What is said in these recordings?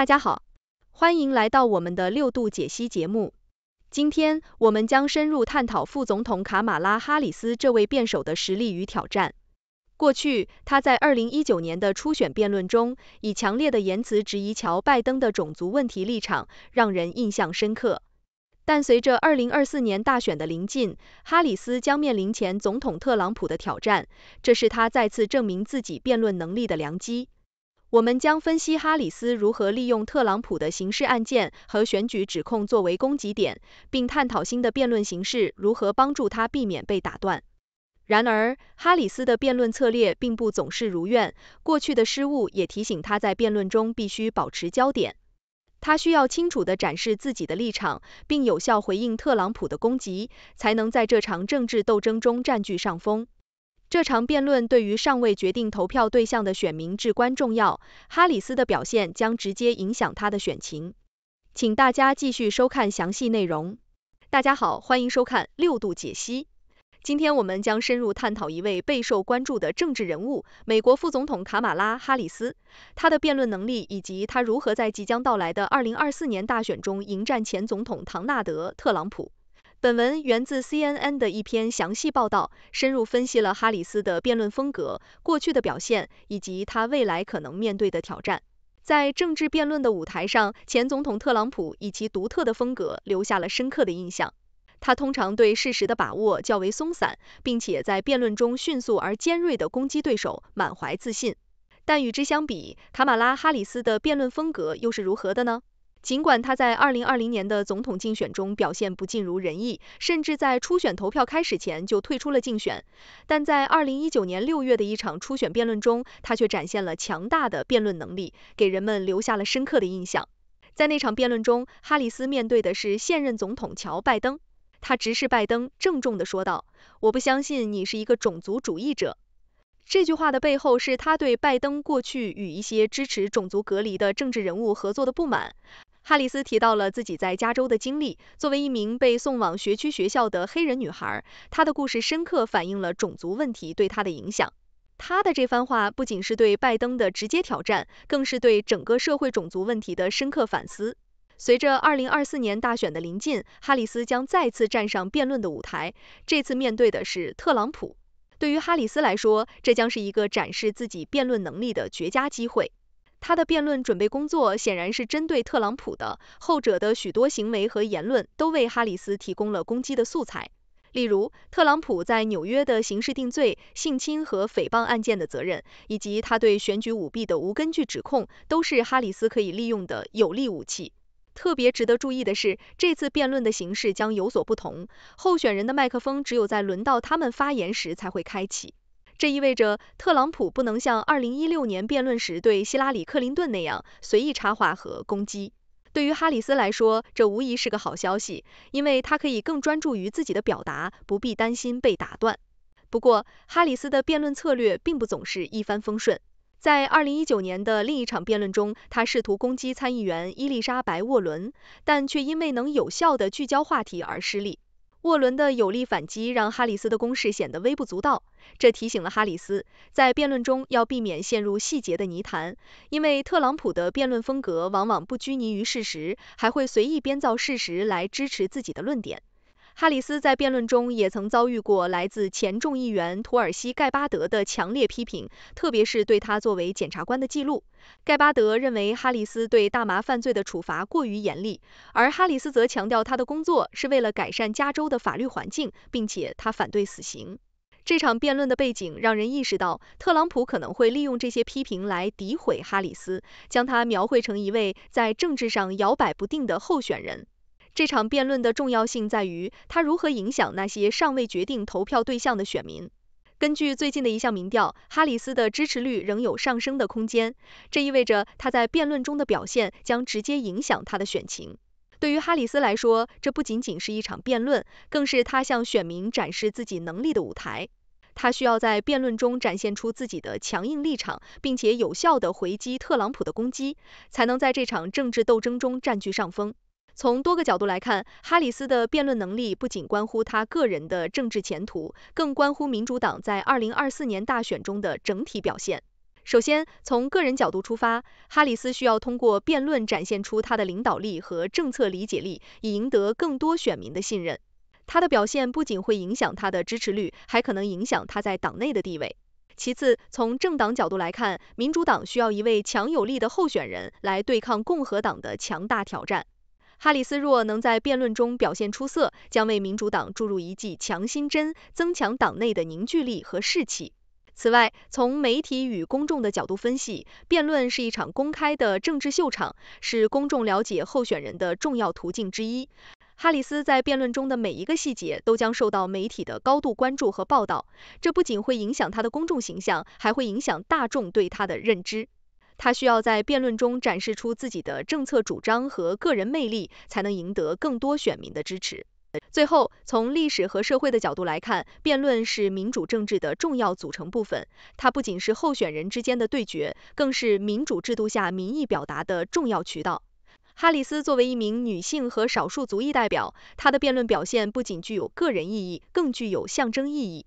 大家好，欢迎来到我们的六度解析节目。今天我们将深入探讨副总统卡马拉·哈里斯这位辩手的实力与挑战。过去，他在2019年的初选辩论中以强烈的言辞质疑乔·拜登的种族问题立场，让人印象深刻。但随着2024年大选的临近，哈里斯将面临前总统特朗普的挑战，这是他再次证明自己辩论能力的良机。我们将分析哈里斯如何利用特朗普的刑事案件和选举指控作为攻击点，并探讨新的辩论形式如何帮助他避免被打断。然而，哈里斯的辩论策略并不总是如愿，过去的失误也提醒他在辩论中必须保持焦点。他需要清楚地展示自己的立场，并有效回应特朗普的攻击，才能在这场政治斗争中占据上风。这场辩论对于尚未决定投票对象的选民至关重要，哈里斯的表现将直接影响他的选情。请大家继续收看详细内容。大家好，欢迎收看六度解析。今天我们将深入探讨一位备受关注的政治人物——美国副总统卡马拉·哈里斯，他的辩论能力以及他如何在即将到来的2024年大选中迎战前总统唐纳德·特朗普。本文源自 CNN 的一篇详细报道，深入分析了哈里斯的辩论风格、过去的表现以及他未来可能面对的挑战。在政治辩论的舞台上，前总统特朗普以其独特的风格留下了深刻的印象。他通常对事实的把握较为松散，并且在辩论中迅速而尖锐地攻击对手，满怀自信。但与之相比，卡马拉·哈里斯的辩论风格又是如何的呢？尽管他在二零二零年的总统竞选中表现不尽如人意，甚至在初选投票开始前就退出了竞选，但在二零一九年六月的一场初选辩论中，他却展现了强大的辩论能力，给人们留下了深刻的印象。在那场辩论中，哈里斯面对的是现任总统乔拜登，他直视拜登，郑重地说道：“我不相信你是一个种族主义者。”这句话的背后是他对拜登过去与一些支持种族隔离的政治人物合作的不满。哈里斯提到了自己在加州的经历。作为一名被送往学区学校的黑人女孩，她的故事深刻反映了种族问题对她的影响。她的这番话不仅是对拜登的直接挑战，更是对整个社会种族问题的深刻反思。随着二零二四年大选的临近，哈里斯将再次站上辩论的舞台。这次面对的是特朗普。对于哈里斯来说，这将是一个展示自己辩论能力的绝佳机会。他的辩论准备工作显然是针对特朗普的，后者的许多行为和言论都为哈里斯提供了攻击的素材。例如，特朗普在纽约的刑事定罪、性侵和诽谤案件的责任，以及他对选举舞弊的无根据指控，都是哈里斯可以利用的有力武器。特别值得注意的是，这次辩论的形式将有所不同，候选人的麦克风只有在轮到他们发言时才会开启。这意味着特朗普不能像二零一六年辩论时对希拉里·克林顿那样随意插话和攻击。对于哈里斯来说，这无疑是个好消息，因为他可以更专注于自己的表达，不必担心被打断。不过，哈里斯的辩论策略并不总是一帆风顺。在二零一九年的另一场辩论中，他试图攻击参议员伊丽莎白·沃伦，但却因为能有效的聚焦话题而失利。沃伦的有力反击让哈里斯的攻势显得微不足道，这提醒了哈里斯，在辩论中要避免陷入细节的泥潭，因为特朗普的辩论风格往往不拘泥于事实，还会随意编造事实来支持自己的论点。哈里斯在辩论中也曾遭遇过来自前众议员土尔西·盖巴德的强烈批评，特别是对他作为检察官的记录。盖巴德认为哈里斯对大麻犯罪的处罚过于严厉，而哈里斯则强调他的工作是为了改善加州的法律环境，并且他反对死刑。这场辩论的背景让人意识到，特朗普可能会利用这些批评来诋毁哈里斯，将他描绘成一位在政治上摇摆不定的候选人。这场辩论的重要性在于，它如何影响那些尚未决定投票对象的选民。根据最近的一项民调，哈里斯的支持率仍有上升的空间，这意味着他在辩论中的表现将直接影响他的选情。对于哈里斯来说，这不仅仅是一场辩论，更是他向选民展示自己能力的舞台。他需要在辩论中展现出自己的强硬立场，并且有效地回击特朗普的攻击，才能在这场政治斗争中占据上风。从多个角度来看，哈里斯的辩论能力不仅关乎他个人的政治前途，更关乎民主党在二零二四年大选中的整体表现。首先，从个人角度出发，哈里斯需要通过辩论展现出他的领导力和政策理解力，以赢得更多选民的信任。他的表现不仅会影响他的支持率，还可能影响他在党内的地位。其次，从政党角度来看，民主党需要一位强有力的候选人来对抗共和党的强大挑战。哈里斯若能在辩论中表现出色，将为民主党注入一剂强心针，增强党内的凝聚力和士气。此外，从媒体与公众的角度分析，辩论是一场公开的政治秀场，是公众了解候选人的重要途径之一。哈里斯在辩论中的每一个细节都将受到媒体的高度关注和报道，这不仅会影响他的公众形象，还会影响大众对他的认知。他需要在辩论中展示出自己的政策主张和个人魅力，才能赢得更多选民的支持。最后，从历史和社会的角度来看，辩论是民主政治的重要组成部分。它不仅是候选人之间的对决，更是民主制度下民意表达的重要渠道。哈里斯作为一名女性和少数族裔代表，她的辩论表现不仅具有个人意义，更具有象征意义。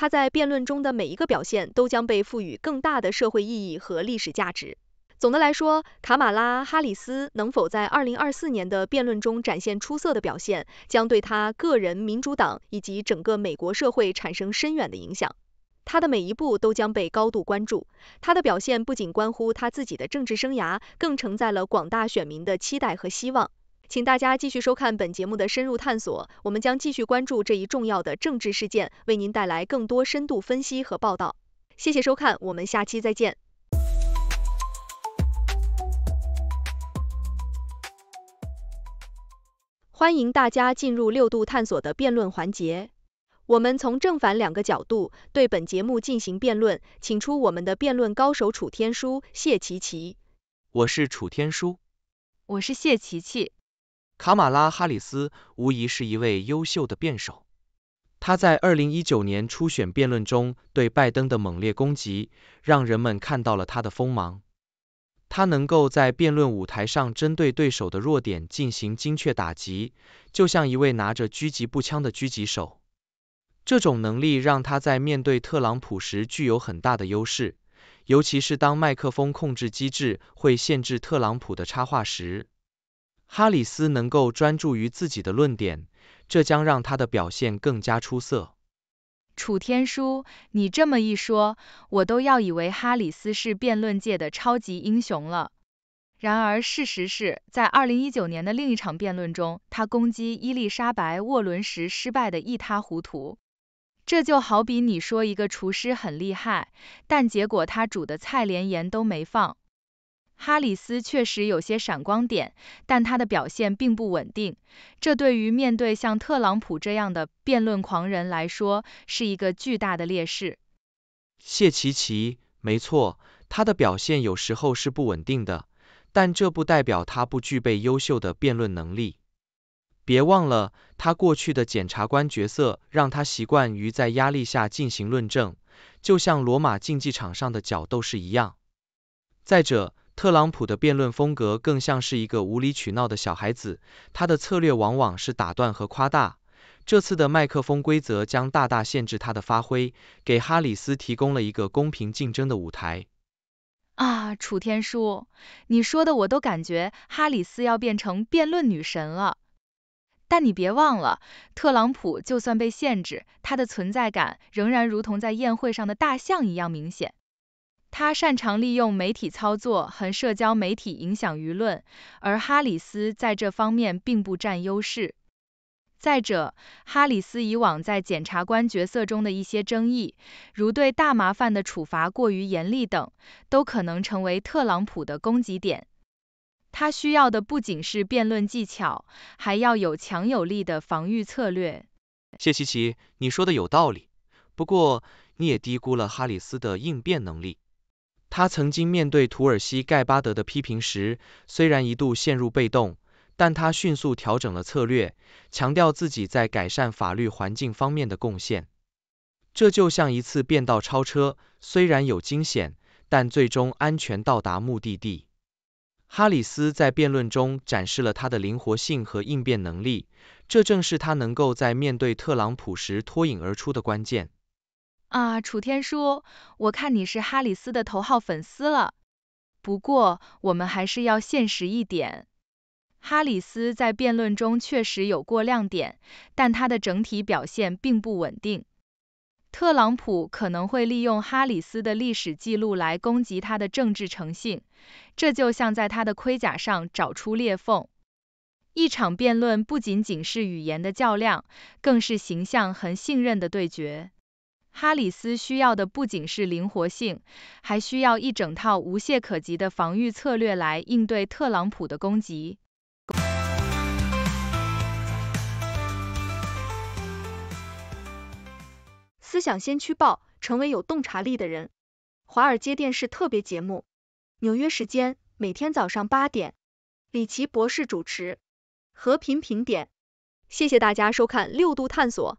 他在辩论中的每一个表现都将被赋予更大的社会意义和历史价值。总的来说，卡马拉·哈里斯能否在2024年的辩论中展现出色的表现，将对他个人、民主党以及整个美国社会产生深远的影响。他的每一步都将被高度关注。他的表现不仅关乎他自己的政治生涯，更承载了广大选民的期待和希望。请大家继续收看本节目的深入探索，我们将继续关注这一重要的政治事件，为您带来更多深度分析和报道。谢谢收看，我们下期再见。欢迎大家进入六度探索的辩论环节，我们从正反两个角度对本节目进行辩论，请出我们的辩论高手楚天舒、谢琪琪。我是楚天舒。我是谢琪琪。卡马拉·哈里斯无疑是一位优秀的辩手。他在2019年初选辩论中对拜登的猛烈攻击，让人们看到了他的锋芒。他能够在辩论舞台上针对对手的弱点进行精确打击，就像一位拿着狙击步枪的狙击手。这种能力让他在面对特朗普时具有很大的优势，尤其是当麦克风控制机制会限制特朗普的插话时。哈里斯能够专注于自己的论点，这将让他的表现更加出色。楚天舒，你这么一说，我都要以为哈里斯是辩论界的超级英雄了。然而事实是，在二零一九年的另一场辩论中，他攻击伊丽莎白·沃伦时失败的一塌糊涂。这就好比你说一个厨师很厉害，但结果他煮的菜连盐都没放。哈里斯确实有些闪光点，但他的表现并不稳定。这对于面对像特朗普这样的辩论狂人来说，是一个巨大的劣势。谢奇奇，没错，他的表现有时候是不稳定的，但这不代表他不具备优秀的辩论能力。别忘了，他过去的检察官角色让他习惯于在压力下进行论证，就像罗马竞技场上的角斗士一样。再者，特朗普的辩论风格更像是一个无理取闹的小孩子，他的策略往往是打断和夸大。这次的麦克风规则将大大限制他的发挥，给哈里斯提供了一个公平竞争的舞台。啊，楚天舒，你说的我都感觉哈里斯要变成辩论女神了。但你别忘了，特朗普就算被限制，他的存在感仍然如同在宴会上的大象一样明显。他擅长利用媒体操作和社交媒体影响舆论，而哈里斯在这方面并不占优势。再者，哈里斯以往在检察官角色中的一些争议，如对大麻烦的处罚过于严厉等，都可能成为特朗普的攻击点。他需要的不仅是辩论技巧，还要有强有力的防御策略。谢奇奇，你说的有道理，不过你也低估了哈里斯的应变能力。他曾经面对土耳其盖巴德的批评时，虽然一度陷入被动，但他迅速调整了策略，强调自己在改善法律环境方面的贡献。这就像一次变道超车，虽然有惊险，但最终安全到达目的地。哈里斯在辩论中展示了他的灵活性和应变能力，这正是他能够在面对特朗普时脱颖而出的关键。啊，楚天舒，我看你是哈里斯的头号粉丝了。不过，我们还是要现实一点。哈里斯在辩论中确实有过亮点，但他的整体表现并不稳定。特朗普可能会利用哈里斯的历史记录来攻击他的政治诚信，这就像在他的盔甲上找出裂缝。一场辩论不仅仅是语言的较量，更是形象和信任的对决。哈里斯需要的不仅是灵活性，还需要一整套无懈可击的防御策略来应对特朗普的攻击。思想先驱报，成为有洞察力的人。华尔街电视特别节目，纽约时间每天早上八点，李奇博士主持。和平评点，谢谢大家收看六度探索。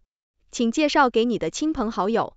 请介绍给你的亲朋好友。